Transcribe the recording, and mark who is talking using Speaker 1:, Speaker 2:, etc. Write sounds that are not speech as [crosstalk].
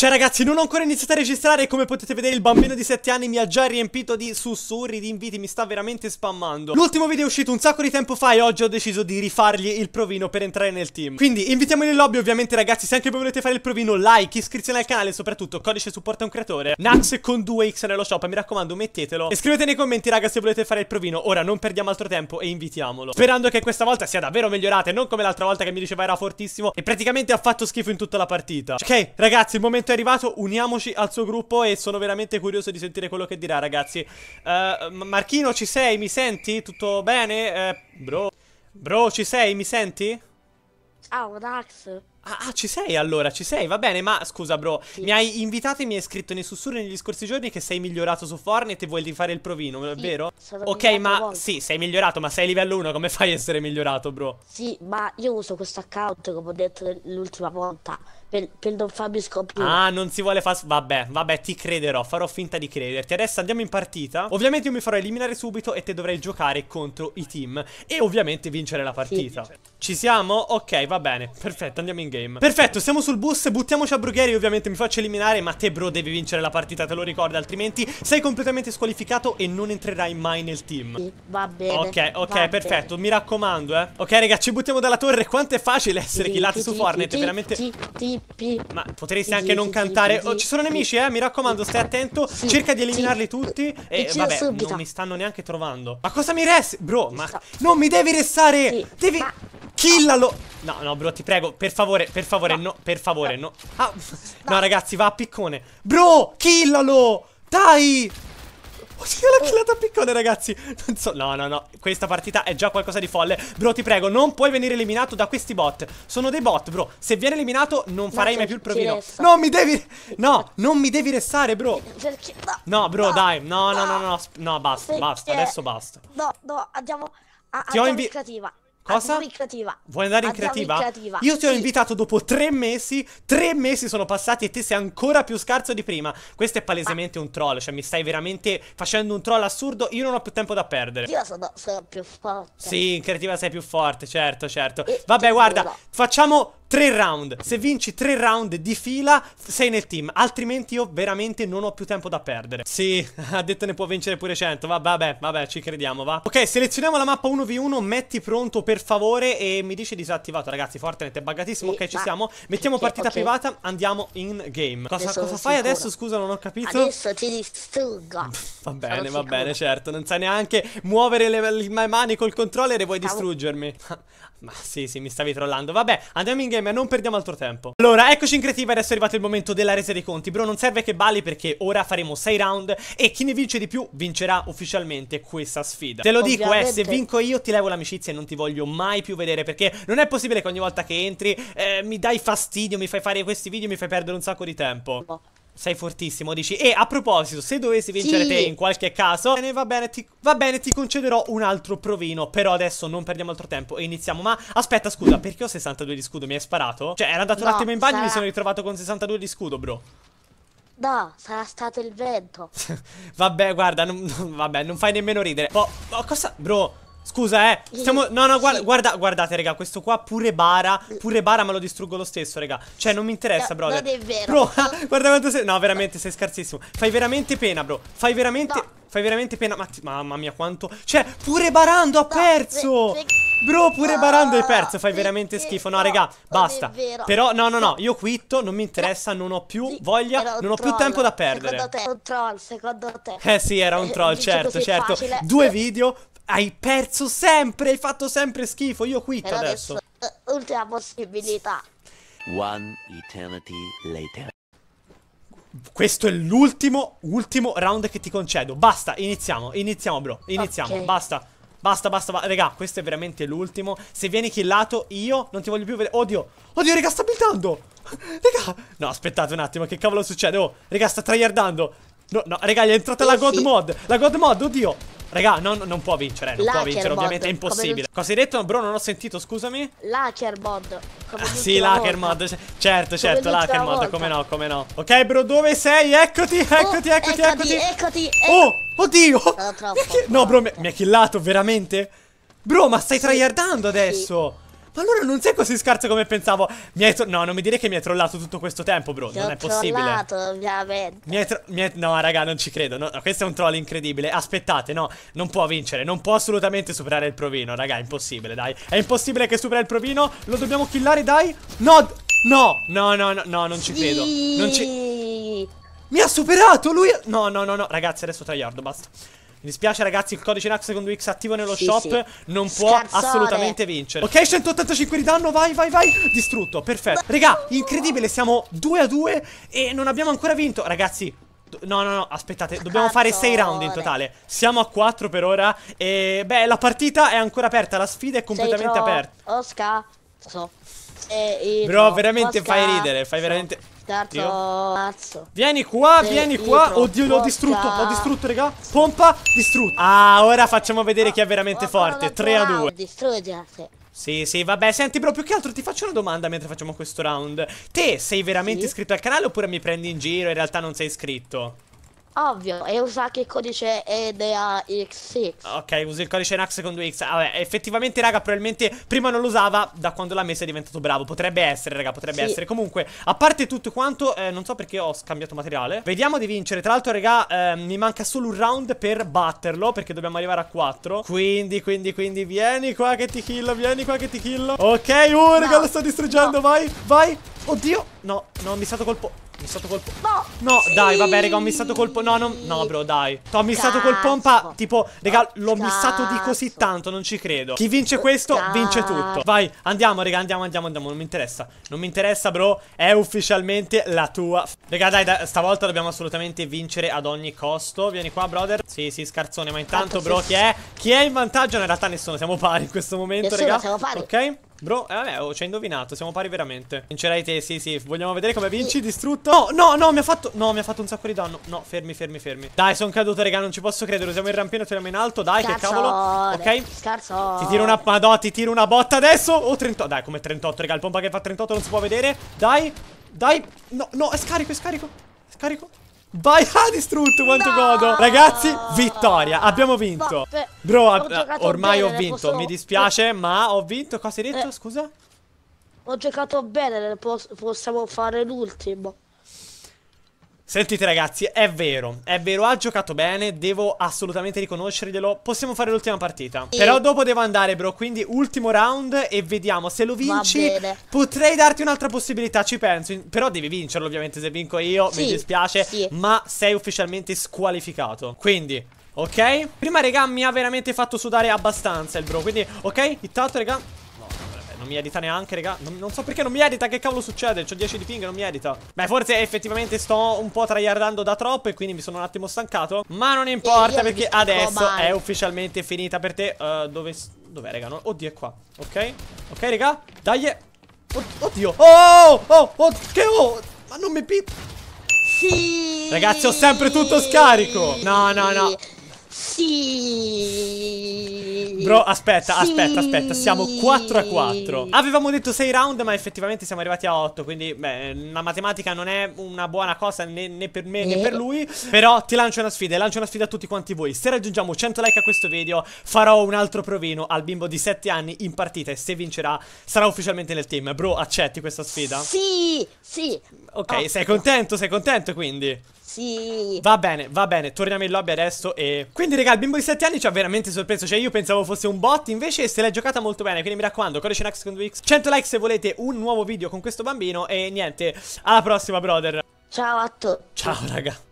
Speaker 1: Cioè ragazzi non ho ancora iniziato a registrare e come potete vedere il bambino di 7 anni mi ha già riempito di sussurri, di inviti, mi sta veramente spammando L'ultimo video è uscito un sacco di tempo fa e oggi ho deciso di rifargli il provino per entrare nel team Quindi invitiamo in lobby ovviamente ragazzi se anche voi volete fare il provino like, iscrizione al canale e soprattutto codice supporta a un creatore Nax con 2x nello shop mi raccomando mettetelo E scrivete nei commenti raga se volete fare il provino ora non perdiamo altro tempo e invitiamolo Sperando che questa volta sia davvero migliorata e non come l'altra volta che mi diceva era fortissimo e praticamente ha fatto schifo in tutta la partita Ok ragazzi il momento è arrivato, uniamoci al suo gruppo e sono veramente curioso di sentire quello che dirà, ragazzi. Uh, Marchino, ci sei? Mi senti? Tutto bene? Uh, bro, bro, ci sei? Mi senti? Ciao, Dax. Ah, ah, ci sei allora, ci sei, va bene, ma scusa bro, sì. mi hai invitato e mi hai scritto nei sussurri negli scorsi giorni che sei migliorato su Fortnite e vuoi rifare il provino, è vero? ok, ma volta. sì, sei migliorato, ma sei livello 1, come fai a essere migliorato bro? Sì, ma io uso questo account come ho detto l'ultima volta per, per, non farmi scoprire. Ah, non si vuole far... Vabbè, vabbè, ti crederò, farò finta di crederti. Adesso andiamo in partita. Ovviamente io mi farò eliminare subito e te dovrai giocare contro i team. E ovviamente vincere la partita. Sì. Ci siamo? Ok, va bene. Perfetto, andiamo in game. Perfetto, siamo sul bus, buttiamoci a Brugheri. Ovviamente mi faccio eliminare, ma te bro devi vincere la partita, te lo ricordo. Altrimenti sei completamente squalificato e non entrerai mai nel team. Sì, va bene. Ok, ok, va perfetto. Bene. Mi raccomando, eh. Ok, raga, ci buttiamo dalla torre. Quanto è facile essere sì, killati su Fortnite. veramente... Sì, sì, pippi. Ma potresti anche non cantare. Oh, ci sono nemici, eh, mi raccomando, stai attento. Sì, Cerca di eliminarli tutti. E eh, vabbè, subito. non mi stanno neanche trovando. Ma cosa mi resta? Bro, ma non mi devi restare. Sì, devi... Ma... Killalo! No, no, bro, ti prego, per favore, per favore, no, no per favore, no. Ah, no, ragazzi, va a piccone. Bro, killalo! Dai! Oddio, la killata piccone, ragazzi. Non so, no, no, no. Questa partita è già qualcosa di folle. Bro, ti prego, non puoi venire eliminato da questi bot. Sono dei bot, bro. Se viene eliminato, non farai mai più il provino. Non mi devi. No, non mi devi restare, bro. No, bro, dai. No, no, no, no. No, basta, basta. Adesso basta. No, no, andiamo. A, ti ho invitativa. Cosa? Andiamo in creativa. Vuoi andare in creativa? in creativa? Io ti ho invitato dopo tre mesi. Tre mesi sono passati e te sei ancora più scarso di prima. Questo è palesemente Ma... un troll. Cioè, mi stai veramente facendo un troll assurdo. Io non ho più tempo da perdere. Io sono, sono più forte. Sì, in creativa sei più forte, certo, certo. E Vabbè, guarda, facciamo Tre round. Se vinci tre round di fila, sei nel team. Altrimenti io veramente non ho più tempo da perdere. Sì, [laughs] ha detto ne può vincere pure 100. Vabbè, vabbè, vabbè, ci crediamo, va. Ok, selezioniamo la mappa 1v1. Metti pronto, per favore. E mi dice disattivato, ragazzi. Fortnite è buggatissimo. Sì, ok, ci siamo. Mettiamo okay, partita okay. privata. Andiamo in game. Cosa, cosa fai sicuro. adesso? Scusa, non ho capito. Adesso ti distruggo. va bene, sono va sicuro. bene, certo. Non sai neanche muovere le, le, mani col controller e vuoi distruggermi. [laughs] Ma sì, sì, mi stavi trollando. Vabbè, andiamo in game insieme, non perdiamo altro tempo. Allora, eccoci in creativa, adesso è arrivato il momento della resa dei conti. Bro, non serve che balli perché ora faremo 6 round e chi ne vince di più vincerà ufficialmente questa sfida. Te lo Ovviamente. dico, eh, se vinco io ti levo l'amicizia e non ti voglio mai più vedere perché non è possibile che ogni volta che entri eh, mi dai fastidio, mi fai fare questi video, mi fai perdere un sacco di tempo. No. Sei fortissimo, dici. E a proposito, se dovessi vincere sì. te in qualche caso, bene, va, bene, ti, va bene, ti concederò un altro provino. Però adesso non perdiamo altro tempo e iniziamo. Ma aspetta, scusa, perché ho 62 di scudo? Mi hai sparato? Cioè, era andato no, un attimo in bagno sarà... e mi sono ritrovato con 62 di scudo, bro. No, sarà stato il vento. [laughs] vabbè, guarda, non, vabbè, non fai nemmeno ridere. Oh, oh cosa? Bro, Scusa, eh. Stiamo... No, no, guarda, guarda, guardate, raga. Questo qua pure bara. Pure bara me lo distruggo lo stesso, raga. Cioè, non mi interessa, bro. non è vero. Bro, [laughs] guarda quanto sei. No, veramente, sei scarsissimo. Fai veramente pena, bro. Fai veramente. No. Fai veramente pena. Ma ti... Mamma mia, quanto. Cioè, pure barando ha perso. Bro, pure no, barando hai perso. Fai ah, veramente schifo. No, raga, basta. è vero. Però, no, no, no. Io quitto. Non mi interessa. Non ho più voglia. Non ho più tempo da perdere. Secondo te, un troll. Secondo te. Eh, sì, era un eh, troll. certo, certo. Due video hai perso sempre, hai fatto sempre schifo, io quit Però adesso. adesso. Eh, ultima possibilità. One eternity later. Questo è l'ultimo, ultimo round che ti concedo. Basta, iniziamo, iniziamo bro, iniziamo, okay. basta. Basta, basta, basta, raga, questo è veramente l'ultimo Se vieni killato, io non ti voglio più vedere Oddio, oddio, regà, sta buildando [laughs] Raga, no, aspettate un attimo Che cavolo succede? Oh, regà, sta tryhardando No, no, regà, gli è entrata eh la god sì. mod La god mod, oddio Raga, non, non può vincere, non può vincere, ovviamente è impossibile. Cosa hai detto, bro? Non ho sentito, scusami. Lacherbod. Ah, sì, Lachermod, certo, certo, Lachermod, come no, come no. Ok, bro, dove sei? Eccoti, oh, eccoti, eccoti, eccoti. Eccoti, Oh, oddio. No, bro, mi ha killato, veramente? Bro, ma stai tryhardando adesso. Allora non sei così scarso come pensavo. Mi hai no, non mi dire che mi hai trollato tutto questo tempo, bro. Ti non è possibile. Mi hai trollato, ovviamente. Mi hai mi hai no, raga, non ci credo. No, questo è un troll incredibile. Aspettate, no, non può vincere. Non può assolutamente superare il provino, raga. È impossibile, dai. È impossibile che supera il provino. Lo dobbiamo killare, dai. No, no, no, no, no, non ci credo. Non ci... Mi ha superato lui. No, no, no, no. Ragazzi, adesso tryhard, basta. Mi dispiace ragazzi, il codice NAX con 2X attivo nello sì, shop sì. non può Scarzone. assolutamente vincere. Ok, 185 di danno, vai, vai, vai. Distrutto, perfetto. Raga, incredibile, siamo 2 a 2 e non abbiamo ancora vinto. Ragazzi, No, no, no, aspettate, dobbiamo Cazzone. fare 6 round in totale. Siamo a 4 per ora. E beh, la partita è ancora aperta, la sfida è completamente aperta. Oscar, so. E Bro, veramente Oscar. fai ridere, fai veramente... Terzo mazzo. Vieni qua, sì, vieni qua. Oddio, l'ho distrutto. L'ho distrutto, raga. Pompa, distrutto. Ah, ora facciamo vedere chi è veramente oh, forte. 3 a 2. Distruggere. Sì, sì, vabbè, senti, però più che altro ti faccio una domanda mentre facciamo questo round. Te sei veramente sì? iscritto al canale oppure mi prendi in giro e in realtà non sei iscritto? Ovvio, e usate ah, il codice EDAX6. Ok, usa il codice NAX con 2X. Ah, vabbè, effettivamente, raga, probabilmente prima non lo usava, da quando l'ha messa è diventato bravo. Potrebbe essere, raga, potrebbe sì. essere. Comunque, a parte tutto quanto, eh, non so perché ho scambiato materiale. Vediamo di vincere. Tra l'altro, raga, eh, mi manca solo un round per batterlo, perché dobbiamo arrivare a 4. Quindi, quindi, quindi, vieni qua che ti killo, vieni qua che ti killo. Ok, uh, raga, no. lo sto distruggendo, no. vai, vai. Oddio. No, no, ho missato colpo. Ho missato colpo. No. No, sì. dai, vabbè, raga, ho missato colpo. No, no, no, bro, dai. Ho missato col pompa. Tipo, raga, l'ho missato di così tanto, non ci credo. Chi vince questo, Cazzo. vince tutto. Vai, andiamo, raga, andiamo, andiamo, andiamo. Non mi interessa. Non mi interessa, bro. È ufficialmente la tua. Raga, dai, dai stavolta dobbiamo assolutamente vincere ad ogni costo. Vieni qua, brother. Sì, sì, scarzone. Ma intanto, Tanto, bro, sì, chi è? Chi è in vantaggio? No, in realtà nessuno. Siamo pari in questo momento, nessuno, raga. Siamo pari. Ok. Bro, eh, vabbè, oh, ci hai indovinato, siamo pari veramente. Vincerai te, sì, sì. Vogliamo vedere come vinci, distrutto. No, oh, no, no, mi ha fatto. No, mi ha fatto un sacco di danno. No, fermi, fermi, fermi. Dai, sono caduto, raga, non ci posso credere. Usiamo il rampino, tiriamo in alto. Dai, Scarzone. che cavolo. Ok. Scarso. Ti tiro una. Madò, ti tiro una botta adesso. Oh, 38. Dai, come 38, raga. Il pompa che fa 38 non si può vedere. Dai. Dai. No, no, è scarico, è scarico. Scarico. Vai ha distrutto quanto no! godo Ragazzi vittoria abbiamo vinto Bro ho ah, ormai bene, ho vinto posso... mi dispiace eh. ma ho vinto cosa hai detto eh, scusa? Ho giocato bene possiamo fare l'ultimo Sentite ragazzi, è vero, è vero, ha giocato bene, devo assolutamente riconoscerglielo, possiamo fare l'ultima partita. E... Però dopo devo andare bro, quindi ultimo round e vediamo, se lo vinci potrei darti un'altra possibilità, ci penso, però devi vincerlo ovviamente se vinco io, sì. mi dispiace, sì. ma sei ufficialmente squalificato. Quindi, ok? Prima raga mi ha veramente fatto sudare abbastanza il bro, quindi ok, intanto raga non mi edita neanche, raga non, non, so perché non mi edita, che cavolo succede C'ho 10 di ping non mi edita Beh, forse effettivamente sto un po' tryhardando da troppo E quindi mi sono un attimo stancato Ma non importa perché adesso è ufficialmente finita per te uh, Dove... Dov'è, raga? No? Oddio, è qua Ok, ok, raga Dai eh. Oddio Oh, oh, oh Che oh Ma non mi pip Sì Ragazzi, ho sempre tutto scarico No, no, no Sì Bro, aspetta, sì. aspetta, aspetta. Siamo 4 a 4. Avevamo detto 6 round, ma effettivamente siamo arrivati a 8. Quindi, beh, la matematica non è una buona cosa né, né per me né. né per lui. Però ti lancio una sfida e lancio una sfida a tutti quanti voi. Se raggiungiamo 100 like a questo video, farò un altro provino al bimbo di 7 anni in partita. E se vincerà, sarà ufficialmente nel team. Bro, accetti questa sfida? Sì, sì. Ok, oh. sei contento? Sei contento quindi? Sì. Va bene, va bene. Torniamo in lobby adesso. E quindi, raga, il bimbo di 7 anni ci ha veramente sorpreso. Cioè, io pensavo fosse un bot Invece se l'è giocata molto bene Quindi mi raccomando Codice Next con 2X 100 like se volete un nuovo video con questo bambino E niente Alla prossima brother Ciao a tutti Ciao raga